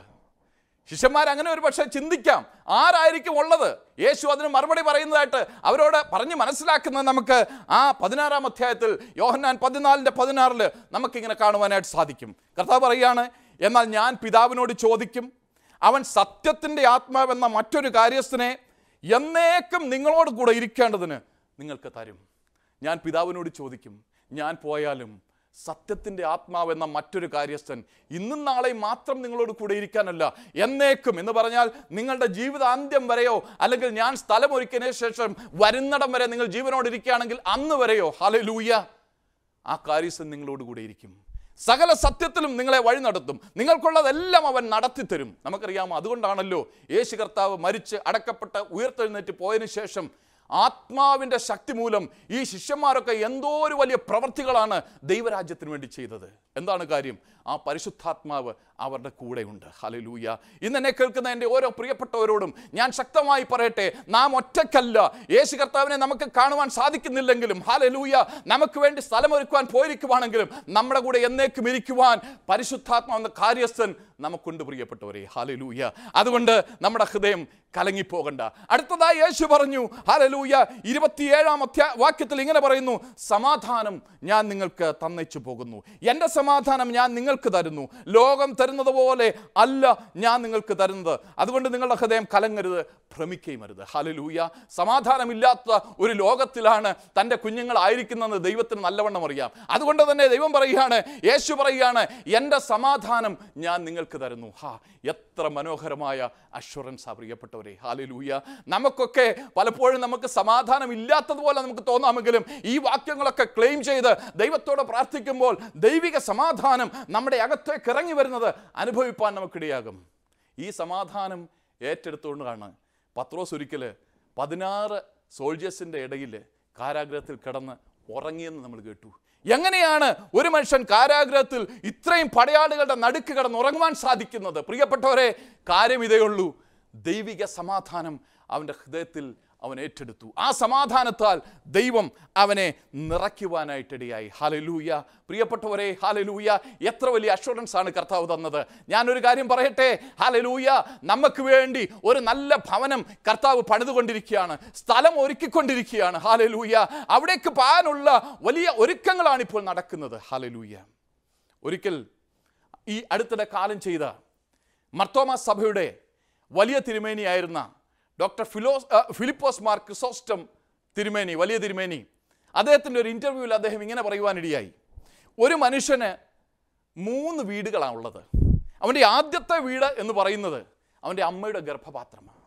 ശിഷ്യന്മാർ അങ്ങനെ ഒരു പക്ഷേ ചിന്തിക്കാം ആരായിരിക്കും ഉള്ളത് യേശു അതിന് മറുപടി പറയുന്നതായിട്ട് അവരോട് പറഞ്ഞ് മനസ്സിലാക്കുന്നത് നമുക്ക് ആ പതിനാറാം അധ്യായത്തിൽ യോഹന്നാൻ പതിനാലിൻ്റെ പതിനാറിൽ നമുക്കിങ്ങനെ കാണുവാനായിട്ട് സാധിക്കും കർത്താവ് പറയുകയാണ് എന്നാൽ ഞാൻ പിതാവിനോട് ചോദിക്കും അവൻ സത്യത്തിൻ്റെ ആത്മാവെന്ന മറ്റൊരു കാര്യസ്ഥനെ എന്നേക്കും നിങ്ങളോട് കൂടെ ഇരിക്കേണ്ടതിന് നിങ്ങൾക്ക് തരും ഞാൻ പിതാവിനോട് ചോദിക്കും ഞാൻ പോയാലും സത്യത്തിൻ്റെ ആത്മാവ് എന്ന മറ്റൊരു കാര്യസ്ഥൻ ഇന്നും നാളെയും മാത്രം നിങ്ങളോട് കൂടെ ഇരിക്കാനല്ല എന്നേക്കും എന്ന് പറഞ്ഞാൽ നിങ്ങളുടെ ജീവിതാന്ത്യം വരെയോ അല്ലെങ്കിൽ ഞാൻ സ്ഥലം ഒരുക്കിയതിന് ശേഷം വരുന്നിടം വരെ നിങ്ങൾ ജീവനോട് ഇരിക്കുകയാണെങ്കിൽ അന്ന് വരെയോ ഹലലൂയ ആ കാര്യസ്ഥൻ നിങ്ങളോട് കൂടെ ഇരിക്കും സകല സത്യത്തിലും നിങ്ങളെ വഴി നടത്തും നിങ്ങൾക്കുള്ളതെല്ലാം അവൻ തരും നമുക്കറിയാമോ അതുകൊണ്ടാണല്ലോ യേശു കർത്താവ് മരിച്ച് അടക്കപ്പെട്ട് ഉയർത്തെഴുന്നേറ്റ് പോയതിനു ശേഷം ആത്മാവിൻ്റെ ശക്തി മൂലം ഈ ശിഷ്യന്മാരൊക്കെ എന്തോ ഒരു വലിയ പ്രവൃത്തികളാണ് ദൈവരാജ്യത്തിന് വേണ്ടി ചെയ്തത് എന്താണ് കാര്യം ആ പരിശുദ്ധാത്മാവ് അവരുടെ കൂടെയുണ്ട് ഹലലൂയ ഇന്ന് എന്നെ കേൾക്കുന്ന എൻ്റെ ഓരോ പ്രിയപ്പെട്ടവരോടും ഞാൻ ശക്തമായി പറയട്ടെ നാം ഒറ്റക്കല്ല യേശു കർത്താവിനെ നമുക്ക് കാണുവാൻ സാധിക്കുന്നില്ലെങ്കിലും ഹലലൂയ നമുക്ക് വേണ്ടി സ്ഥലമൊരുക്കുവാൻ പോയിരിക്കുവാണെങ്കിലും നമ്മുടെ കൂടെ എന്നേക്കും ഇരിക്കുവാൻ പരിശുദ്ധാത്മാവ് എന്ന കാര്യസ്ഥൻ നമുക്കുണ്ട് പ്രിയപ്പെട്ടവരെ ഹലലൂയ അതുകൊണ്ട് നമ്മുടെ ഹൃദയം കലങ്ങിപ്പോകണ്ട അടുത്തതായി യേശു പറഞ്ഞു ഹലലൂയ ഇരുപത്തിയേഴാം വാക്യത്തിൽ ഇങ്ങനെ പറയുന്നു സമാധാനം ഞാൻ നിങ്ങൾക്ക് തന്നിച്ചു പോകുന്നു എൻ്റെ സമാധാനം ഞാൻ നിങ്ങൾക്ക് തരുന്നു ലോകം തരുന്നത് പോലെ അല്ല ഞാൻ നിങ്ങൾക്ക് തരുന്നത് അതുകൊണ്ട് നിങ്ങളുടെ ഹൃദയം കലങ്ങരുത് ഭ്രമിക്കുകയും അരുത് ഹലലൂയ സമാധാനമില്ലാത്ത ഒരു ലോകത്തിലാണ് തൻ്റെ കുഞ്ഞുങ്ങളായിരിക്കുന്നതെന്ന് ദൈവത്തിന് നല്ലവണ്ണം അറിയാം അതുകൊണ്ട് തന്നെ ദൈവം പറയുകയാണ് യേശു പറയുകയാണ് എൻ്റെ സമാധാനം ഞാൻ നിങ്ങൾക്ക് തരുന്നു ഹാ എത്ര മനോഹരമായ അഷുറൻസ് പ്രിയപ്പെട്ടവരെ ഹാലലൂയ നമുക്കൊക്കെ പലപ്പോഴും നമുക്ക് സമാധാനം ഇല്ലാത്തതുപോലെ നമുക്ക് തോന്നാമെങ്കിലും ഈ വാക്യങ്ങളൊക്കെ ക്ലെയിം ചെയ്ത് ദൈവത്തോട് പ്രാർത്ഥിക്കുമ്പോൾ ദൈവിക സമാധാനം നമ്മുടെ അകത്തേക്ക് ഇറങ്ങി വരുന്നത് അനുഭവിപ്പാൻ നമുക്കിടയാകും ഈ സമാധാനം ഏറ്റെടുത്തുകൊണ്ടാണ് പത്രോസ് ഒരിക്കൽ പതിനാറ് സോൾജേഴ്സിൻ്റെ ഇടയിൽ കാരാഗ്രഹത്തിൽ കിടന്ന് ഉറങ്ങിയെന്ന് നമ്മൾ കേട്ടു എങ്ങനെയാണ് ഒരു മനുഷ്യൻ കാരാഗ്രഹത്തിൽ ഇത്രയും പടയാളികളുടെ നടുക്ക് കിടന്ന് ഉറങ്ങുവാൻ സാധിക്കുന്നത് പ്രിയപ്പെട്ടവരെ കാര്യം ഇതേ ഉള്ളൂ ദൈവിക സമാധാനം അവൻ്റെ ഹൃദയത്തിൽ അവൻ ഏറ്റെടുത്തു ആ സമാധാനത്താൽ ദൈവം അവനെ നിറയ്ക്കുവാനായിട്ടിടയായി ഹാലലൂയ പ്രിയപ്പെട്ടവരെ ഹാലലൂയ എത്ര വലിയ അഷുറൻസ് ആണ് കർത്താവ് തന്നത് ഞാനൊരു കാര്യം പറയട്ടെ ഹാലലൂയ നമുക്ക് വേണ്ടി ഒരു നല്ല ഭവനം കർത്താവ് പണിതുകൊണ്ടിരിക്കുകയാണ് സ്ഥലം ഒരുക്കിക്കൊണ്ടിരിക്കുകയാണ് ഹാലലൂയ അവിടേക്ക് പാനുള്ള വലിയ ഒരുക്കങ്ങളാണ് ഇപ്പോൾ നടക്കുന്നത് ഹാലലൂയ ഒരിക്കൽ ഈ അടുത്തിടെ കാലം ചെയ്ത മർത്തോമ സഭയുടെ വലിയ തിരുമേനിയായിരുന്ന ഡോക്ടർ ഫിലോസ് ഫിലിപ്പോസ് മാർ ക്രിസോസ്റ്റം തിരുമേനി വലിയ തിരുമേനി അദ്ദേഹത്തിൻ്റെ ഒരു ഇൻ്റർവ്യൂവിൽ അദ്ദേഹം ഇങ്ങനെ പറയുവാനിടയായി ഒരു മനുഷ്യന് മൂന്ന് വീടുകളാണ് ഉള്ളത് അവൻ്റെ ആദ്യത്തെ വീട് എന്ന് പറയുന്നത് അവൻ്റെ അമ്മയുടെ ഗർഭപാത്രമാണ്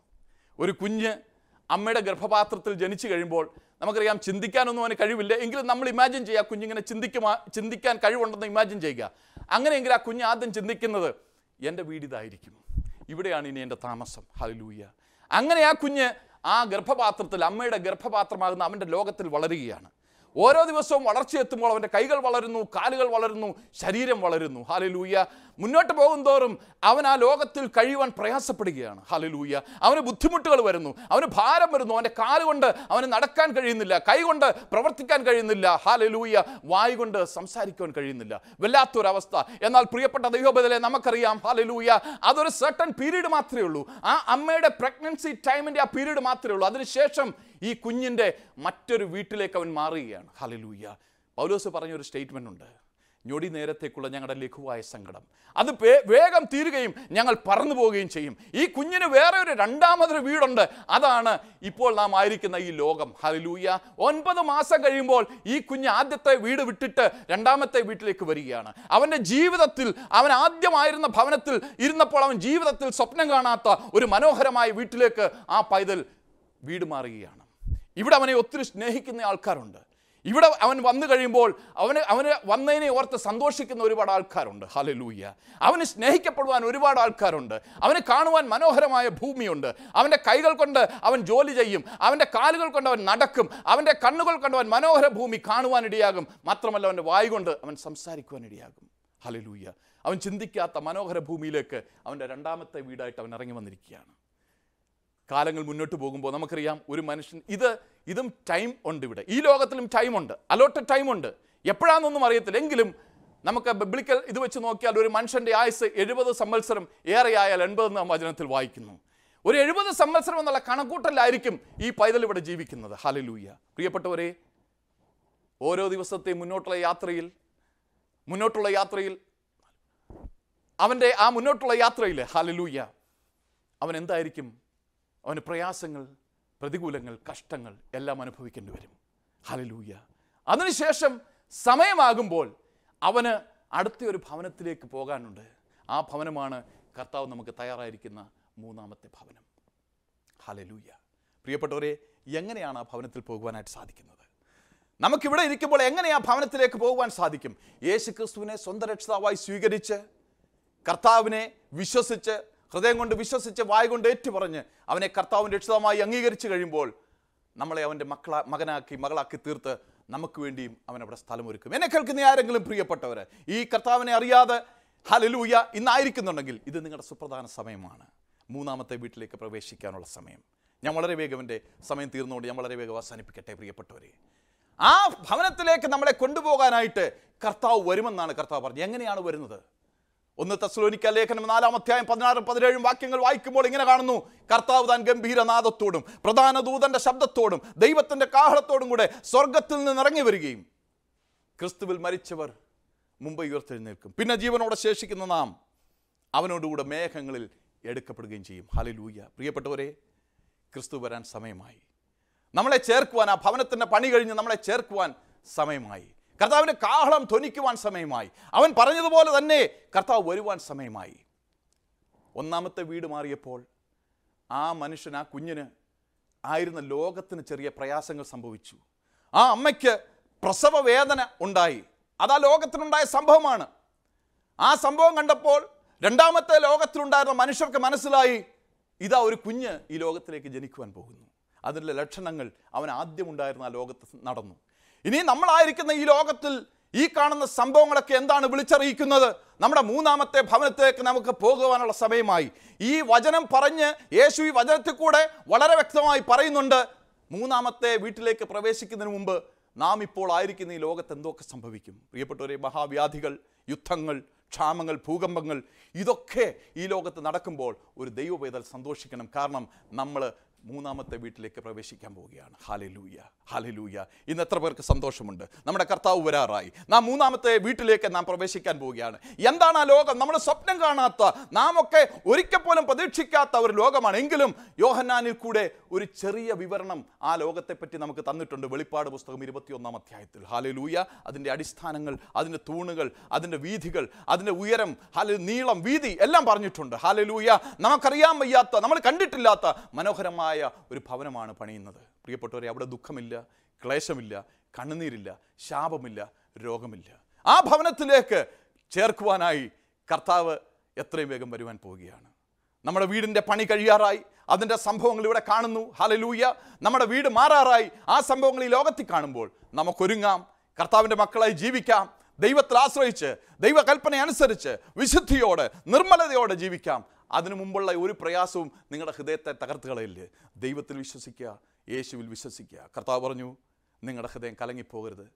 ഒരു കുഞ്ഞ് അമ്മയുടെ ഗർഭപാത്രത്തിൽ ജനിച്ചു കഴിയുമ്പോൾ നമുക്കറിയാം ചിന്തിക്കാനൊന്നും അവന് കഴിവില്ല എങ്കിലും നമ്മൾ ഇമാജിൻ ചെയ്യുക കുഞ്ഞിങ്ങനെ ചിന്തിക്കുമാ ചിന്തിക്കാൻ കഴിവുണ്ടെന്ന് ഇമാജിൻ ചെയ്യുക അങ്ങനെയെങ്കിൽ ആ കുഞ്ഞ് ആദ്യം ചിന്തിക്കുന്നത് എൻ്റെ വീടിതായിരിക്കും ഇവിടെയാണ് ഇനി എൻ്റെ താമസം ഹലൂയ്യ അങ്ങനെ ആ കുഞ്ഞ് ആ ഗർഭപാത്രത്തിൽ അമ്മയുടെ ഗർഭപാത്രമാകുന്ന അവൻ്റെ ലോകത്തിൽ വളരുകയാണ് ഓരോ ദിവസവും വളർച്ചയെത്തുമ്പോൾ അവൻ്റെ കൈകൾ വളരുന്നു കാലുകൾ വളരുന്നു ശരീരം വളരുന്നു ഹാലലൂയ്യ മുന്നോട്ട് പോകുന്തോറും അവൻ ആ ലോകത്തിൽ കഴിയുവാൻ പ്രയാസപ്പെടുകയാണ് ഹാലലൂയ്യ അവന് ബുദ്ധിമുട്ടുകൾ വരുന്നു അവന് ഭാരം വരുന്നു അവൻ്റെ കാലുകൊണ്ട് അവന് നടക്കാൻ കഴിയുന്നില്ല കൈകൊണ്ട് പ്രവർത്തിക്കാൻ കഴിയുന്നില്ല ഹാലലൂയ്യ വായ് കൊണ്ട് സംസാരിക്കുവാൻ കഴിയുന്നില്ല വല്ലാത്തൊരവസ്ഥ എന്നാൽ പ്രിയപ്പെട്ട ദൈവബദലെ നമുക്കറിയാം ഹാലലൂയ്യ അതൊരു സെർട്ടൺ പീരീഡ് മാത്രമേ ഉള്ളൂ ആ അമ്മയുടെ പ്രഗ്നൻസി ടൈമിൻ്റെ ആ പീരീഡ് മാത്രമേ ഉള്ളൂ അതിനുശേഷം ഈ കുഞ്ഞിൻ്റെ മറ്റൊരു വീട്ടിലേക്ക് അവൻ മാറുകയാണ് ഹലലൂയ്യ പൗലോസ് പറഞ്ഞൊരു സ്റ്റേറ്റ്മെൻ്റ് ഉണ്ട് ഞൊടി നേരത്തേക്കുള്ള ഞങ്ങളുടെ ലഘുവായ സങ്കടം അത് വേഗം തീരുകയും ഞങ്ങൾ പറന്നു പോവുകയും ചെയ്യും ഈ കുഞ്ഞിന് വേറെ ഒരു രണ്ടാമതൊരു വീടുണ്ട് അതാണ് ഇപ്പോൾ നാം ആയിരിക്കുന്ന ഈ ലോകം ഹലലൂയ ഒൻപത് മാസം കഴിയുമ്പോൾ ഈ കുഞ്ഞ് ആദ്യത്തെ വീട് വിട്ടിട്ട് രണ്ടാമത്തെ വീട്ടിലേക്ക് വരികയാണ് അവൻ്റെ ജീവിതത്തിൽ അവൻ ആദ്യമായിരുന്ന ഭവനത്തിൽ ഇരുന്നപ്പോൾ അവൻ ജീവിതത്തിൽ സ്വപ്നം കാണാത്ത ഒരു മനോഹരമായ വീട്ടിലേക്ക് ആ പൈതൽ വീട് മാറുകയാണ് ഇവിടെ അവനെ ഒത്തിരി സ്നേഹിക്കുന്ന ആൾക്കാരുണ്ട് ഇവിടെ അവൻ വന്നു കഴിയുമ്പോൾ അവന് അവന് വന്നതിനെ ഓർത്ത് സന്തോഷിക്കുന്ന ഒരുപാട് ആൾക്കാരുണ്ട് ഹലലൂയ്യ അവന് സ്നേഹിക്കപ്പെടുവാൻ ഒരുപാട് ആൾക്കാരുണ്ട് അവന് കാണുവാൻ മനോഹരമായ ഭൂമിയുണ്ട് അവൻ്റെ കൈകൾ കൊണ്ട് അവൻ ജോലി ചെയ്യും അവൻ്റെ കാലുകൾ കൊണ്ട് അവൻ നടക്കും അവൻ്റെ കണ്ണുകൾ കൊണ്ട് അവൻ മനോഹര ഭൂമി കാണുവാനിടയാകും മാത്രമല്ല അവൻ്റെ വായു കൊണ്ട് അവൻ സംസാരിക്കുവാനിടയാകും ഹലലൂയ്യ അവൻ ചിന്തിക്കാത്ത മനോഹര ഭൂമിയിലേക്ക് അവൻ്റെ രണ്ടാമത്തെ വീടായിട്ട് അവൻ ഇറങ്ങി വന്നിരിക്കുകയാണ് കാലങ്ങൾ മുന്നോട്ട് പോകുമ്പോൾ നമുക്കറിയാം ഒരു മനുഷ്യൻ ഇത് ഇതും ടൈം ഉണ്ട് ഇവിടെ ഈ ലോകത്തിലും ടൈമുണ്ട് അലോട്ടഡ് ടൈമുണ്ട് എപ്പോഴാണെന്നൊന്നും അറിയത്തില്ല എങ്കിലും നമുക്ക് ബിബ്ലിക്കൽ ഇത് വെച്ച് നോക്കിയാൽ ഒരു മനുഷ്യൻ്റെ ആയുസ് എഴുപത് സംവത്സരം ഏറെയായാൽ നാം വചനത്തിൽ വായിക്കുന്നു ഒരു എഴുപത് സമ്മത്സരം എന്നുള്ള കണക്കൂട്ടലായിരിക്കും ഈ പൈതൽ ഇവിടെ ജീവിക്കുന്നത് ഹലലൂയ പ്രിയപ്പെട്ടവരെ ഓരോ ദിവസത്തെ മുന്നോട്ടുള്ള യാത്രയിൽ മുന്നോട്ടുള്ള യാത്രയിൽ അവൻ്റെ ആ മുന്നോട്ടുള്ള യാത്രയിൽ ഹലലൂയ അവൻ എന്തായിരിക്കും അവന് പ്രയാസങ്ങൾ പ്രതികൂലങ്ങൾ കഷ്ടങ്ങൾ എല്ലാം അനുഭവിക്കേണ്ടി വരും ഹലലൂയ അതിനുശേഷം സമയമാകുമ്പോൾ അവന് അടുത്ത ഒരു ഭവനത്തിലേക്ക് പോകാനുണ്ട് ആ ഭവനമാണ് കർത്താവ് നമുക്ക് തയ്യാറായിരിക്കുന്ന മൂന്നാമത്തെ ഭവനം ഹലലൂയ പ്രിയപ്പെട്ടവരെ എങ്ങനെയാണ് ആ ഭവനത്തിൽ പോകുവാനായിട്ട് സാധിക്കുന്നത് നമുക്കിവിടെ ഇരിക്കുമ്പോൾ എങ്ങനെ ആ ഭവനത്തിലേക്ക് പോകുവാൻ സാധിക്കും യേശു ക്രിസ്തുവിനെ സ്വന്തം രക്ഷിതാവായി സ്വീകരിച്ച് കർത്താവിനെ വിശ്വസിച്ച് ഹൃദയം കൊണ്ട് വിശ്വസിച്ച് വായ കൊണ്ട് ഏറ്റുപറഞ്ഞ് അവനെ കർത്താവിൻ്റെ രക്ഷിതമായി അംഗീകരിച്ചു കഴിയുമ്പോൾ നമ്മളെ അവൻ്റെ മക്കള മകനാക്കി മകളാക്കി തീർത്ത് നമുക്ക് വേണ്ടിയും അവൻ അവിടെ സ്ഥലമൊരുക്കും എന്നെ കേൾക്കുന്ന ആരെങ്കിലും പ്രിയപ്പെട്ടവർ ഈ കർത്താവിനെ അറിയാതെ ഹലലൂയ ഇന്നായിരിക്കുന്നുണ്ടെങ്കിൽ ഇത് നിങ്ങളുടെ സുപ്രധാന സമയമാണ് മൂന്നാമത്തെ വീട്ടിലേക്ക് പ്രവേശിക്കാനുള്ള സമയം ഞാൻ വളരെ വേഗം എൻ്റെ സമയം തീർന്നുകൊണ്ട് ഞാൻ വളരെ വേഗം അവസാനിപ്പിക്കട്ടെ പ്രിയപ്പെട്ടവരെ ആ ഭവനത്തിലേക്ക് നമ്മളെ കൊണ്ടുപോകാനായിട്ട് കർത്താവ് വരുമെന്നാണ് കർത്താവ് പറഞ്ഞത് എങ്ങനെയാണ് വരുന്നത് ഒന്ന് തസ്ലോനിക്ക ലേഖനം നാലാം അധ്യായം പതിനാറും പതിനേഴും വാക്യങ്ങൾ വായിക്കുമ്പോൾ ഇങ്ങനെ കാണുന്നു കർത്താവ് താൻ ഗംഭീരനാഥത്തോടും പ്രധാന ദൂതന്റെ ശബ്ദത്തോടും ദൈവത്തിന്റെ കാഹളത്തോടും കൂടെ സ്വർഗത്തിൽ നിന്ന് ഇറങ്ങി വരികയും ക്രിസ്തുവിൽ മരിച്ചവർ മുമ്പ് ഉയർത്തെഴുന്നേൽക്കും പിന്നെ ജീവനോടെ ശേഷിക്കുന്ന നാം അവനോടുകൂടെ മേഘങ്ങളിൽ എടുക്കപ്പെടുകയും ചെയ്യും ഹലലൂയ പ്രിയപ്പെട്ടവരെ ക്രിസ്തു വരാൻ സമയമായി നമ്മളെ ചേർക്കുവാൻ ആ ഭവനത്തിൻ്റെ പണി കഴിഞ്ഞ് നമ്മളെ ചേർക്കുവാൻ സമയമായി കർത്താവിന് കാഹളം ധ്വനിക്കുവാൻ സമയമായി അവൻ പറഞ്ഞതുപോലെ തന്നെ കർത്താവ് വരുവാൻ സമയമായി ഒന്നാമത്തെ വീട് മാറിയപ്പോൾ ആ മനുഷ്യൻ ആ കുഞ്ഞിന് ആയിരുന്ന ലോകത്തിന് ചെറിയ പ്രയാസങ്ങൾ സംഭവിച്ചു ആ അമ്മയ്ക്ക് പ്രസവ വേദന ഉണ്ടായി അതാ ലോകത്തിനുണ്ടായ സംഭവമാണ് ആ സംഭവം കണ്ടപ്പോൾ രണ്ടാമത്തെ ലോകത്തിലുണ്ടായിരുന്ന മനുഷ്യർക്ക് മനസ്സിലായി ഇതാ ഒരു കുഞ്ഞ് ഈ ലോകത്തിലേക്ക് ജനിക്കുവാൻ പോകുന്നു അതിൻ്റെ ലക്ഷണങ്ങൾ അവൻ ആദ്യമുണ്ടായിരുന്ന ആ ലോകത്ത് നടന്നു ഇനി നമ്മളായിരിക്കുന്ന ഈ ലോകത്തിൽ ഈ കാണുന്ന സംഭവങ്ങളൊക്കെ എന്താണ് വിളിച്ചറിയിക്കുന്നത് നമ്മുടെ മൂന്നാമത്തെ ഭവനത്തിലേക്ക് നമുക്ക് പോകുവാനുള്ള സമയമായി ഈ വചനം പറഞ്ഞ് യേശു ഈ വചനത്തിൽ കൂടെ വളരെ വ്യക്തമായി പറയുന്നുണ്ട് മൂന്നാമത്തെ വീട്ടിലേക്ക് പ്രവേശിക്കുന്നതിന് മുമ്പ് നാം ഇപ്പോൾ ആയിരിക്കുന്ന ഈ ലോകത്ത് എന്തൊക്കെ സംഭവിക്കും പ്രിയപ്പെട്ടവരെ മഹാവ്യാധികൾ യുദ്ധങ്ങൾ ക്ഷാമങ്ങൾ ഭൂകമ്പങ്ങൾ ഇതൊക്കെ ഈ ലോകത്ത് നടക്കുമ്പോൾ ഒരു ദൈവവേദൽ സന്തോഷിക്കണം കാരണം നമ്മൾ മൂന്നാമത്തെ വീട്ടിലേക്ക് പ്രവേശിക്കാൻ പോവുകയാണ് ഹാലലൂയ ഹാലലൂയ ഇന്ന് എത്ര പേർക്ക് സന്തോഷമുണ്ട് നമ്മുടെ കർത്താവ് വരാറായി നാം മൂന്നാമത്തെ വീട്ടിലേക്ക് നാം പ്രവേശിക്കാൻ പോവുകയാണ് എന്താണ് ആ ലോകം നമ്മുടെ സ്വപ്നം കാണാത്ത നാം ഒക്കെ ഒരിക്കൽ പോലും പ്രതീക്ഷിക്കാത്ത ഒരു ലോകമാണ് എങ്കിലും യോഹന്നാനിൽ കൂടെ ഒരു ചെറിയ വിവരണം ആ ലോകത്തെപ്പറ്റി നമുക്ക് തന്നിട്ടുണ്ട് വെളിപ്പാട് പുസ്തകം ഇരുപത്തിയൊന്നാം അധ്യായത്തിൽ ഹാലലൂയ അതിൻ്റെ അടിസ്ഥാനങ്ങൾ അതിൻ്റെ തൂണുകൾ അതിൻ്റെ വീതികൾ അതിൻ്റെ ഉയരം ഹാല നീളം വീതി എല്ലാം പറഞ്ഞിട്ടുണ്ട് ഹാലലൂയ നമുക്കറിയാൻ വയ്യാത്ത നമ്മൾ കണ്ടിട്ടില്ലാത്ത മനോഹരമായ മനോഹരമായ ഒരു ഭവനമാണ് പണിയുന്നത് പ്രിയപ്പെട്ടവരെ അവിടെ ദുഃഖമില്ല ക്ലേശമില്ല കണ്ണുനീരില്ല ശാപമില്ല രോഗമില്ല ആ ഭവനത്തിലേക്ക് ചേർക്കുവാനായി കർത്താവ് എത്രയും വേഗം വരുവാൻ പോവുകയാണ് നമ്മുടെ വീടിൻ്റെ പണി കഴിയാറായി അതിൻ്റെ സംഭവങ്ങൾ ഇവിടെ കാണുന്നു ഹലലൂയ നമ്മുടെ വീട് മാറാറായി ആ സംഭവങ്ങൾ ഈ ലോകത്തിൽ കാണുമ്പോൾ നമുക്കൊരുങ്ങാം കർത്താവിൻ്റെ മക്കളായി ജീവിക്കാം ദൈവത്തിൽ ആശ്രയിച്ച് ദൈവകൽപ്പന അനുസരിച്ച് വിശുദ്ധിയോടെ നിർമ്മലതയോടെ ജീവിക്കാം അതിനു മുമ്പുള്ള ഒരു പ്രയാസവും നിങ്ങളുടെ ഹൃദയത്തെ തകർത്ത് കളയില്ലേ ദൈവത്തിൽ വിശ്വസിക്കുക യേശുവിൽ വിശ്വസിക്കുക കർത്താവ് പറഞ്ഞു നിങ്ങളുടെ ഹൃദയം കലങ്ങിപ്പോകരുത്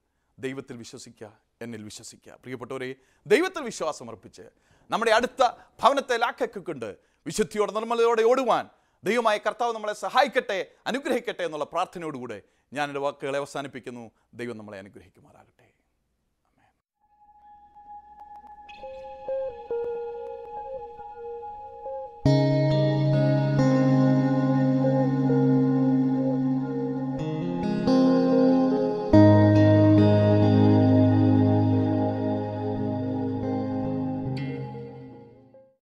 ദൈവത്തിൽ വിശ്വസിക്കുക എന്നിൽ വിശ്വസിക്കുക പ്രിയപ്പെട്ടവരെ ദൈവത്തിൽ വിശ്വാസം അർപ്പിച്ച് നമ്മുടെ അടുത്ത ഭവനത്തെ കൊണ്ട് വിശുദ്ധിയോടെ നിർമ്മലയോടെ ഓടുവാൻ ദൈവമായ കർത്താവ് നമ്മളെ സഹായിക്കട്ടെ അനുഗ്രഹിക്കട്ടെ എന്നുള്ള പ്രാർത്ഥനയോടുകൂടെ ഞാൻ വാക്കുകളെ അവസാനിപ്പിക്കുന്നു ദൈവം നമ്മളെ അനുഗ്രഹിക്കുമാറാകട്ടെ